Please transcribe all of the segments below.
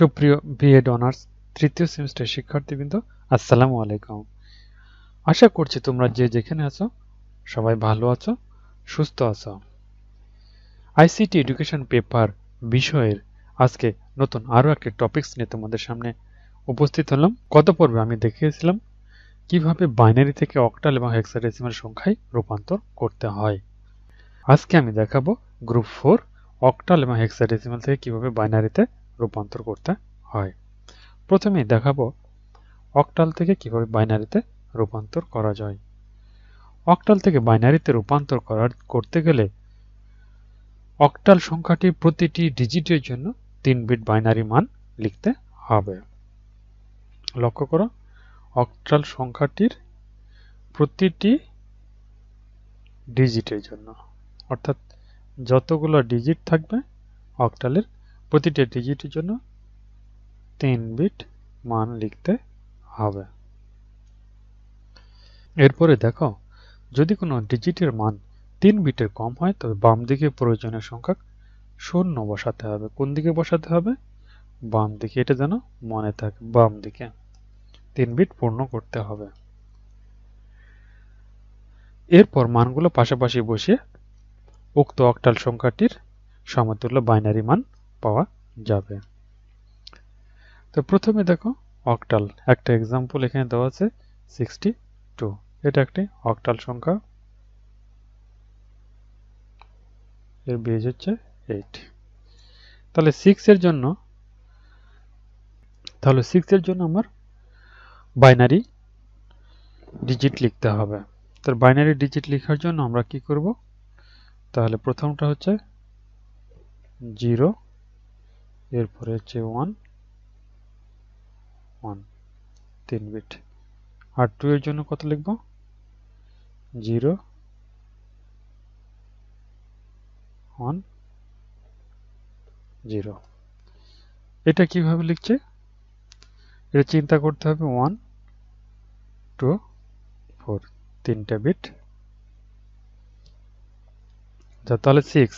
সুপ্রিয় B Ed honours তৃতীয় semester শিক্ষার্থীবৃন্দ আসসালামু আলাইকুম আশা করছি তোমরা যে যেখানে আছো সবাই ভালো আছো সুস্থ আছো আইসিটি এডুকেশন পেপার বিষয়ের আজকে নতুন আরও একটি টপিকস নিয়ে তোমাদের সামনে উপস্থিত হলাম কত পর্বে আমি দেখিয়েছিলাম কিভাবে বাইনারি থেকে অকটাল এবং হেক্সাডেসিমাল সংখ্যায় রূপান্তর করতে হয় আজকে আমি দেখাবো গ্রুপ ফোর অকটাল এবং হেক্সাডেসিমাল থেকে কিভাবে বাইনারিতে রূপান্তর করতে হয় প্রথমে দেখাবো অকটাল থেকে কিভাবে বাইনারিতে রূপান্তর করা যায় অকটাল থেকে বাইনারিতে রূপান্তর করার করতে গেলে অকটাল সংখ্যাটি প্রতিটি ডিজিটের জন্য তিন বিট বাইনারি মান লিখতে হবে লক্ষ্য করো অকটাল সংখ্যাটির প্রতিটি ডিজিটের জন্য অর্থাৎ যতগুলো ডিজিট থাকবে অকটালের প্রতিটা ডিজিটের জন্য তিন বিট মান লিখতে হবে এরপরে দেখো যদি কোনো ডিজিটের মান তিন বিটের কম হয় তবে বাম দিকে প্রয়োজনীয় সংখ্যা শূন্য বসাতে হবে কোন দিকে বসাতে হবে বাম দিকে এটা যেন মনে থাকে বাম দিকে তিন বিট পূর্ণ করতে হবে এরপর মানগুলো পাশাপাশি বসিয়ে উক্ত অক্টাল সংখ্যাটির সমতুল্য বাইনারি মান পাওয়া যাবে তো প্রথমে দেখো অক্টাল একটা এক্সাম্পল এখানে দেওয়া আছে সিক্সটি টু এটা একটি অক্টাল সংখ্যা এর বেজ হচ্ছে এইট তাহলে সিক্সের জন্য তাহলে সিক্সের জন্য আমার বাইনারি ডিজিট লিখতে হবে তার বাইনারি ডিজিট লেখার জন্য আমরা কি করব তাহলে প্রথমটা হচ্ছে জিরো এরপরে হচ্ছে ওয়ান ওয়ান তিন বিট আর টু এর জন্য কত লিখব জিরো ওয়ান জিরো এটা কিভাবে লিখছে এটা চিন্তা করতে হবে ওয়ান টু ফোর তিনটা বিট যা তাহলে সিক্স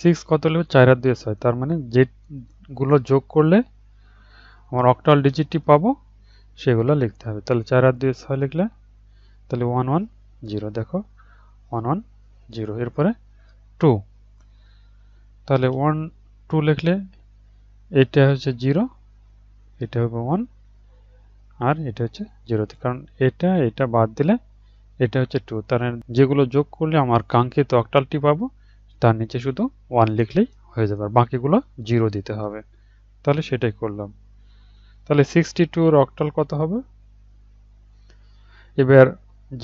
সিক্স কত হলো চার আর দুয়ে ছয় তার মানে যেগুলো যোগ করলে আমার অক্টাল ডিজিটটি পাবো সেগুলো লিখতে হবে তাহলে চার আর দুয়ে ছয় লিখলে তাহলে ওয়ান ওয়ান জিরো দেখো ওয়ান ওয়ান জিরো এরপরে টু তাহলে ওয়ান টু লিখলে এটা হচ্ছে জিরো এটা হবে ওয়ান আর এটা হচ্ছে জিরোতে কারণ এটা এটা বাদ দিলে এটা হচ্ছে টু তার মানে যেগুলো যোগ করলে আমার কাঙ্ক্ষিত অক্টালটি পাবো তার নিচে শুধু ওয়ান লিখলেই হয়ে যাবে আর বাকিগুলো জিরো দিতে হবে তাহলে সেটাই করলাম তাহলে সিক্সটি টুর অক্টাল কত হবে এবার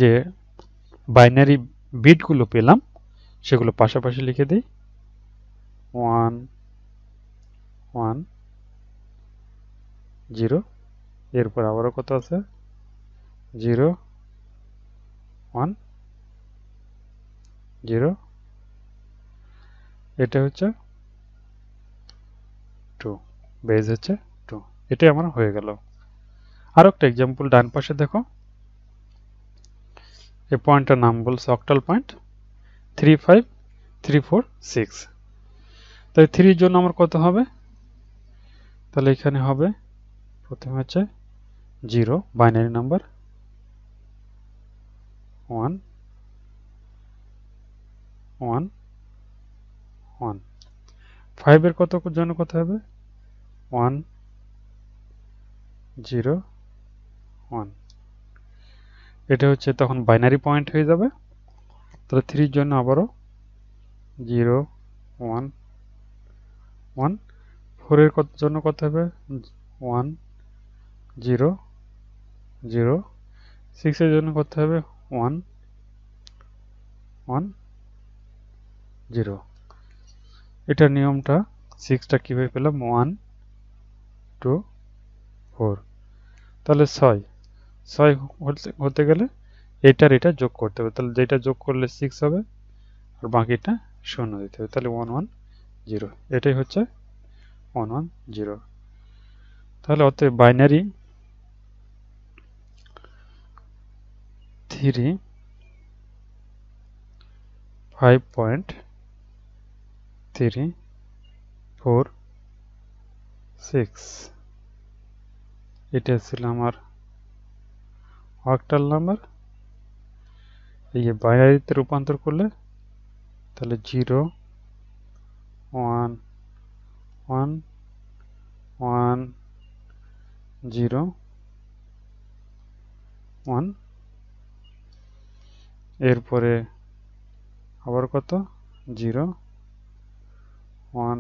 যে বাইনারি বিটগুলো পেলাম সেগুলো পাশাপাশি লিখে দিই ওয়ান ওয়ান জিরো এরপর আবারও কত আছে জিরো ওয়ান জিরো এটা হচ্ছে টু বেজ হচ্ছে টু এটাই আমার হয়ে গেল আর একটা এক্সাম্পল ডান পাশে দেখো এই পয়েন্টটার নাম বলছে octal point three five three four six তাই থ্রির জন্য আমার কত হবে তাহলে এখানে হবে প্রথমে হচ্ছে zero binary number one one one ফাইভের কত জন্য কত হবে ওয়ান জিরো ওয়ান এটা হচ্ছে তখন বাইনারি পয়েন্ট হয়ে যাবে তাহলে থ্রির জন্য আবারও জিরো ওয়ান ওয়ান ফোরের কত জন্য কত হবে ওয়ান জিরো জিরো সিক্সের জন্য কত হবে ওয়ান ওয়ান জিরো এটা নিয়মটা সিক্সটা কীভাবে পেলাম ওয়ান টু ফোর তাহলে ছয় ছয় হতে গেলে এটার এটা যোগ করতে হবে তাহলে যেটা যোগ করলে সিক্স হবে আর বাকিটা শূন্য দিতে হবে তাহলে ওয়ান ওয়ান জিরো এটাই হচ্ছে ওয়ান ওয়ান জিরো তাহলে অত binary three five point three four six এটা ছিল আমার অক্টাল নাম্বার এই যে বাইনারিতে রূপান্তর করলে তাহলে zero one one one zero one এরপরে আবার কত জিরো ওয়ান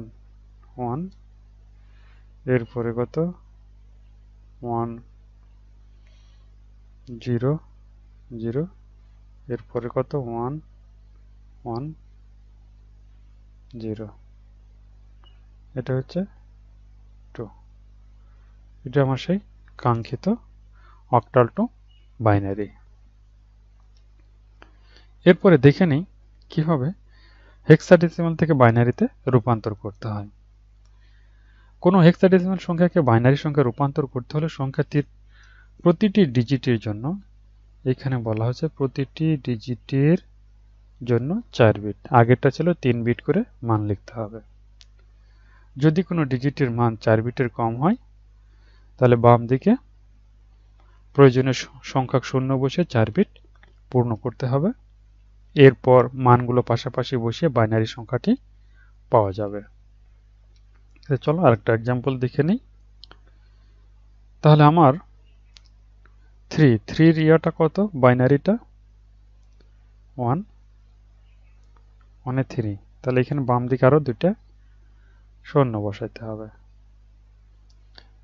ওয়ান এরপরে কত ওয়ান জিরো জিরো এরপরে কত ওয়ান ওয়ান জিরো এটা হচ্ছে টু এটা আমার সেই কাঙ্ক্ষিত অক্টাল টু বাইনারি এরপরে দেখে নিই হবে হেক্সাডেসিমাল থেকে বাইনারিতে রূপান্তর করতে হয় কোনো হেক্সাডেসিমাল সংখ্যাকে বাইনারি সংখ্যা রূপান্তর করতে হলে সংখ্যাটির প্রতিটি ডিজিটের জন্য এখানে বলা হয়েছে প্রতিটি ডিজিটের জন্য চার বিট আগেরটা ছিল তিন বিট করে মান লিখতে হবে যদি কোনো ডিজিটের মান চার বিটের কম হয় তাহলে বাম দিকে প্রয়োজনীয় সংখ্যা শূন্য বসে চার বিট পূর্ণ করতে হবে এরপর মানগুলো পাশাপাশি বসিয়ে বাইনারি সংখ্যাটি পাওয়া যাবে চলো আরেকটা এক্সাম্পল দেখে নিই তাহলে আমার থ্রি থ্রির ইয়াটা কত বাইনারিটা ওয়ান ওয়ানে থ্রি তাহলে এখানে বাম দিকে আরও দুইটা শূন্য বসাইতে হবে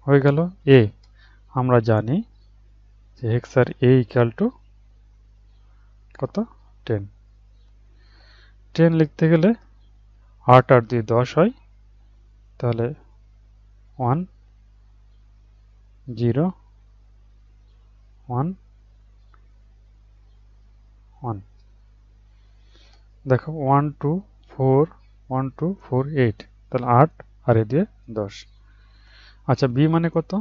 হয়ে গেল এ আমরা জানি যে হেক্সার এ ইকাল টু কত টেন ট্রেন লিখতে গেলে আট আট দিয়ে দশ হয় তাহলে ওয়ান জিরো ওয়ান ওয়ান দেখো one two four one two four eight তাহলে আট আর এ দিয়ে দশ আচ্ছা বি মানে কত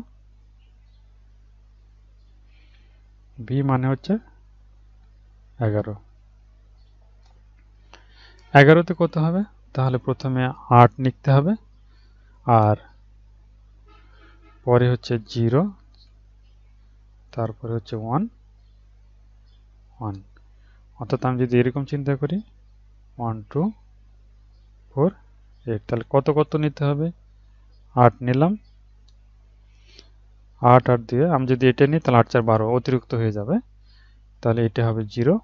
বি মানে হচ্ছে এগারো এগারোতে কত হবে তাহলে প্রথমে আট লিখতে হবে আর পরে হচ্ছে জিরো তারপরে হচ্ছে ওয়ান ওয়ান অর্থাৎ আমি যদি এরকম চিন্তা করি ওয়ান টু ফোর এইট তাহলে কত কত নিতে হবে আট নিলাম আট আট দিয়ে আমি যদি এটা নিই তাহলে আট চার বারো অতিরিক্ত হয়ে যাবে তাহলে এটা হবে জিরো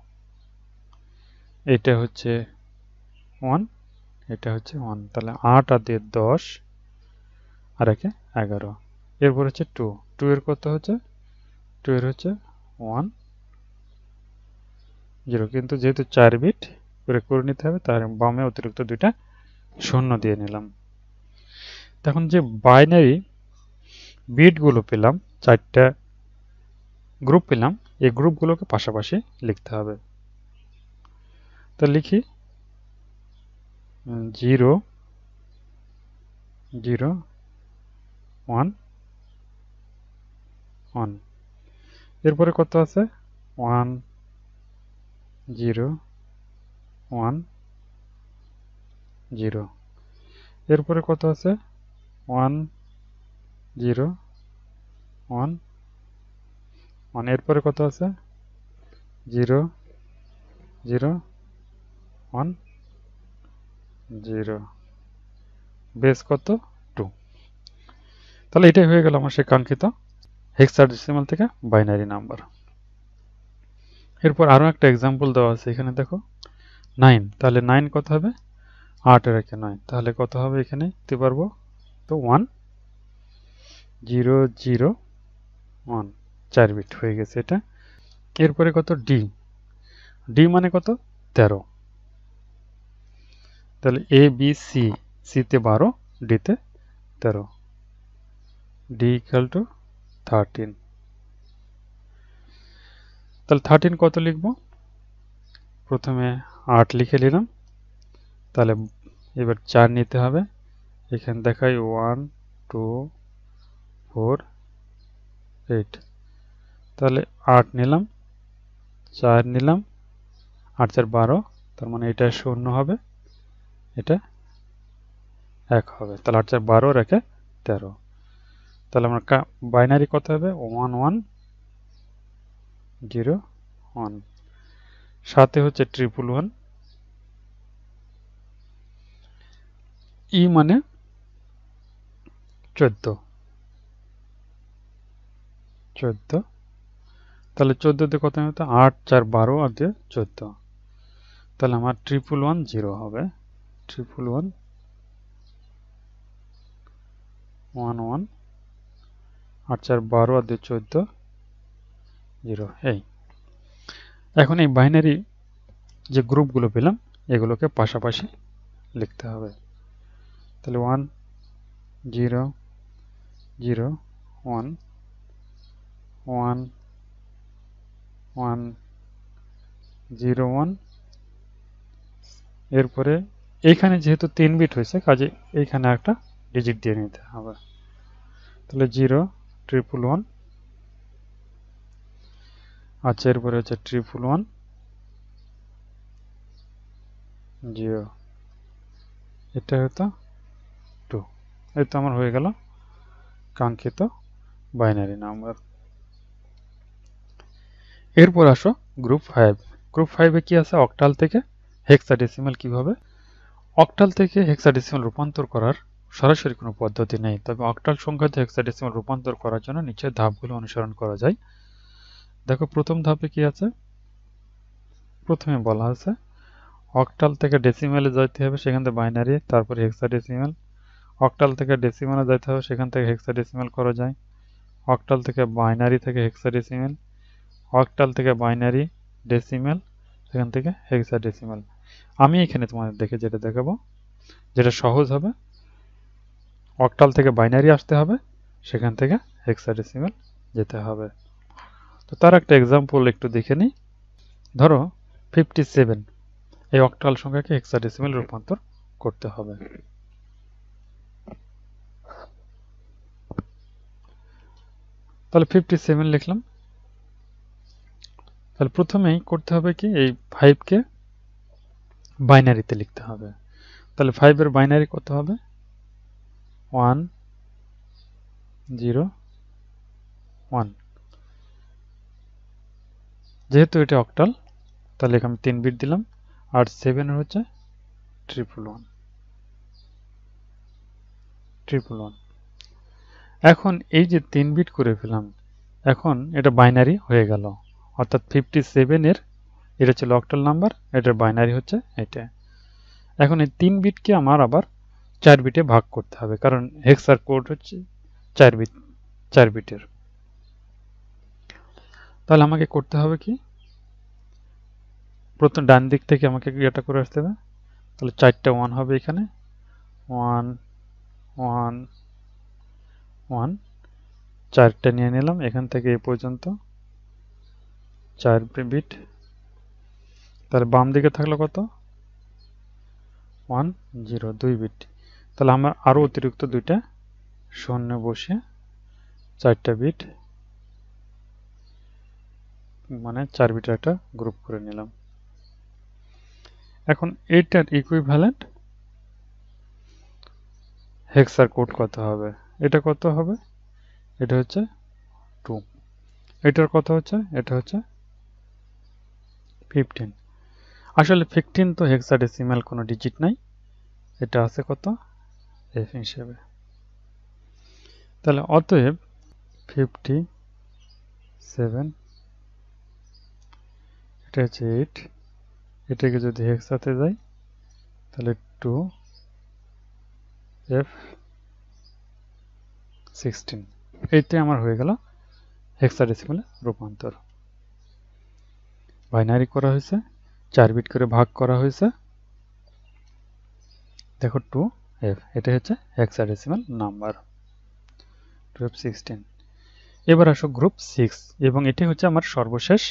এটা হচ্ছে ওয়ান এটা হচ্ছে ওয়ান তাহলে আট আর দিয়ে দশ আর একে এগারো এরপর হচ্ছে টু টু এর কত হচ্ছে টু এর হচ্ছে ওয়ান জিরো কিন্তু যেহেতু চার বিট করে করে নিতে হবে তার বামে অতিরিক্ত দুইটা শূন্য দিয়ে নিলাম তখন যে বাইনারি বিটগুলো পেলাম চারটা গ্রুপ পেলাম এই গ্রুপগুলোকে পাশাপাশি লিখতে হবে তো লিখি জিরো জিরো ওয়ান ওয়ান এরপরে কত আছে ওয়ান জিরো ওয়ান জিরো এরপরে কত আছে ওয়ান জিরো ওয়ান ওয়ান এরপরে কত আছে zero zero one zero base কত টু তাহলে এটাই হয়ে গেল আমার সেই কাঙ্ক্ষিত হেক্সাডেসিমাল থেকে বাইনারি নাম্বার এরপর আরও একটা এক্সাম্পল দেওয়া আছে এখানে দেখো নাইন তাহলে নাইন কত হবে আট একে নয় তাহলে কত হবে এখানে দিতে পারবো তো ওয়ান জিরো জিরো ওয়ান চার বিট হয়ে গেছে এটা এরপরে কত ডি ডি মানে কত তেরো তাহলে এ বি সি সিতে বারো ডিতে তেরো ডি ইকাল টু থার্টিন তাহলে থার্টিন কত লিখব প্রথমে আট লিখে নিলাম তাহলে এবার চার নিতে হবে এখানে দেখাই ওয়ান টু ফোর এইট তাহলে আট নিলাম চার নিলাম আট চার বারো তার মানে এটা শূন্য হবে এটা এক হবে তাহলে আট চার বারো রেখে তেরো তাহলে আমার বাইনারি কত হবে ওয়ান ওয়ান জিরো ওয়ান সাথে হচ্ছে ট্রিপল ওয়ান ই মানে চোদ্দ চোদ্দ তাহলে চোদ্দোতে কত হতো আট চার বারো আর দিয়ে চোদ্দ তাহলে আমার ট্রিপল ওয়ান জিরো হবে ট্রিপল ওয়ান ওয়ান ওয়ান আর চার বারো আর দুই চোদ্দ জিরো এই এখন এই বাইনারি যে গ্রুপগুলো পেলাম এগুলোকে পাশাপাশি লিখতে হবে তাহলে one zero zero one one one zero one এরপরে এইখানে যেহেতু তিন বিট হয়েছে কাজে এইখানে একটা ডিজিট দিয়ে নিতে হবে তাহলে জিরো ট্রিপল ওয়ান আচ্ছা এরপরে হচ্ছে ট্রিপল ওয়ান জিরো এটা হয়তো টু এই তো আমার হয়ে গেল কাঙ্ক্ষিত বাইনারি নাম্বার এরপর আসো গ্রুপ ফাইভ গ্রুপ ফাইভে কি আছে অকটাল থেকে হেক্সা ডেসিমেল কীভাবে অক্টাল থেকে হেক্সাডেসিমাল রূপান্তর করার সরাসরি কোনো পদ্ধতি নেই তবে অক্টাল সংখ্যাতে হেক্সাডেসিমাল রূপান্তর করার জন্য নিচের ধাপগুলো অনুসরণ করা যায় দেখো প্রথম ধাপে কি আছে প্রথমে বলা আছে অক্টাল থেকে ডেসিমেলে যাইতে হবে সেখান থেকে বাইনারি তারপর হেক্সাডেসিমাল অক্টাল থেকে ডেসিমালে যাইতে হবে সেখান থেকে হেক্সাডেসিমাল করা যায় অক্টাল থেকে বাইনারি থেকে হেক্সাডেসিমাল অক্টাল থেকে বাইনারি ডেসিমাল সেখান থেকে হেক্সাডেসিমাল আমি এখানে তোমাদের দেখে যেটা দেখাবো যেটা সহজ হবে অকটাল থেকে বাইনারি আসতে হবে সেখান থেকে হেক্সাডেসিমেল যেতে হবে তো তার একটা এক্সাম্পল একটু দেখে নিই ধরো ফিফটি সেভেন এই অকটাল সংখ্যাকে হেক্সাডেসিমেল রূপান্তর করতে হবে তাহলে ফিফটি সেভেন লিখলাম তাহলে প্রথমেই করতে হবে কি এই ফাইভকে বাইনারিতে লিখতে হবে তাহলে ফাইভের বাইনারি কত হবে ওয়ান জিরো ওয়ান যেহেতু এটা অকটাল তাহলে এখানে তিন বিট দিলাম আর সেভেনের হচ্ছে ট্রিপল ওয়ান ট্রিপল ওয়ান এখন এই যে তিন বিট করে ফেলাম এখন এটা বাইনারি হয়ে গেল অর্থাৎ ফিফটি সেভেনের এটা হচ্ছে লকটাল নাম্বার এটার বাইনারি হচ্ছে এটা এখন এই তিন বিটকে আমার আবার চার বিটে ভাগ করতে হবে কারণ হেক্সার কোড হচ্ছে চার বিট চার বিটের তাহলে আমাকে করতে হবে কি প্রথম ডান দিক থেকে আমাকে ইয়েটা করে আসতে হবে তাহলে চারটা ওয়ান হবে এখানে ওয়ান ওয়ান ওয়ান চারটা নিয়ে নিলাম এখান থেকে এ পর্যন্ত চার বিট তাহলে বাম দিকে থাকলো কত ওয়ান জিরো দুই বিট তাহলে আমার আরও অতিরিক্ত দুইটা শূন্য বসে চারটা বিট মানে চার বিটের একটা গ্রুপ করে নিলাম এখন এইটার ইকুইভ্যালেন্ট হেক্সার কোড কত হবে এটা কত হবে এটা হচ্ছে টু এটার কত হচ্ছে এটা হচ্ছে ফিফটিন আসলে ফিফটিন তো হেক্সাডেসিমাল কোনো ডিজিট নাই এটা আছে কত এফ হিসেবে তাহলে অতএব ফিফটি সেভেন এটা হচ্ছে এইট এটাকে যদি হেক্সাতে যাই তাহলে টু এফ সিক্সটিন এইতে আমার হয়ে গেল হেক্সাডেসিমালে রূপান্তর বাইনারি করা হয়েছে চার বিট করে ভাগ করা হয়েছে দেখো টু এফ এটা হচ্ছে হেক্সাডেসিমাল নাম্বার টুয়েলভ সিক্সটিন এবার আসো গ্রুপ সিক্স এবং এটি হচ্ছে আমার সর্বশেষ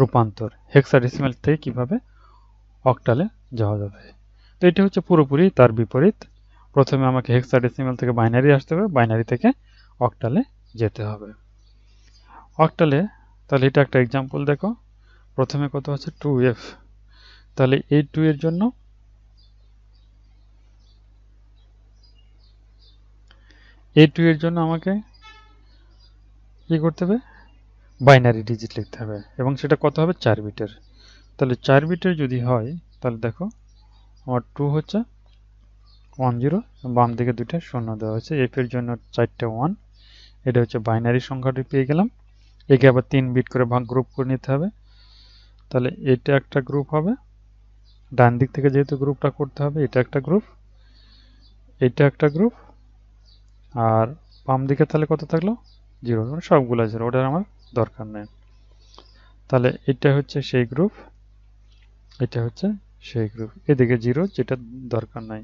রূপান্তর হেক্সাডেসিমাল থেকে কিভাবে অকটালে যাওয়া যাবে তো এটি হচ্ছে পুরোপুরি তার বিপরীত প্রথমে আমাকে হেক্সাডেসিমাল থেকে বাইনারি আসতে হবে বাইনারি থেকে অকটালে যেতে হবে অকটালে তাহলে এটা একটা এক্সাম্পল দেখো প্রথমে কত আছে টু এফ তাহলে এই টু এর জন্য এই টু এর জন্য আমাকে কি করতে হবে বাইনারি ডিজিট লিখতে হবে এবং সেটা কত হবে চার বিটের তাহলে চার বিটের যদি হয় তাহলে দেখো আমার টু হচ্ছে ওয়ান জিরো বাম দিকে দুইটা শূন্য দেওয়া হয়েছে এফ এর জন্য চারটে ওয়ান এটা হচ্ছে বাইনারি সংখ্যাটি পেয়ে গেলাম একে আবার তিন বিট করে ভাগ গ্রুপ করে নিতে হবে তাহলে এটা একটা গ্রুপ হবে ডান দিক থেকে যেহেতু গ্রুপটা করতে হবে এটা একটা গ্রুপ এটা একটা গ্রুপ আর বাম দিকে তাহলে কত থাকলো জিরো মানে সবগুলো জিরো ওটার আমার দরকার নেই তাহলে এটা হচ্ছে সেই গ্রুপ এটা হচ্ছে সেই গ্রুপ এদিকে জিরো যেটা দরকার নাই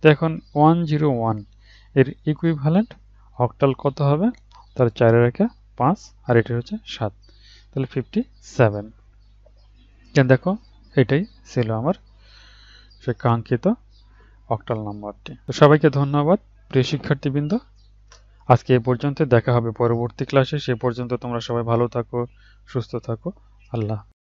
তো এখন ওয়ান জিরো ওয়ান এর ইকুইভ্যালেন্ট অকটাল কত হবে তার চারের রেখে পাঁচ আর এটা হচ্ছে সাত তাহলে ফিফটি সেভেন কেন দেখো এটাই ছিল আমার সে কাঙ্ক্ষিত অক্টাল নাম্বারটি তো সবাইকে ধন্যবাদ প্রিয় শিক্ষার্থীবৃন্দ আজকে এ পর্যন্ত দেখা হবে পরবর্তী ক্লাসে সে পর্যন্ত তোমরা সবাই ভালো থাকো সুস্থ থাকো আল্লাহ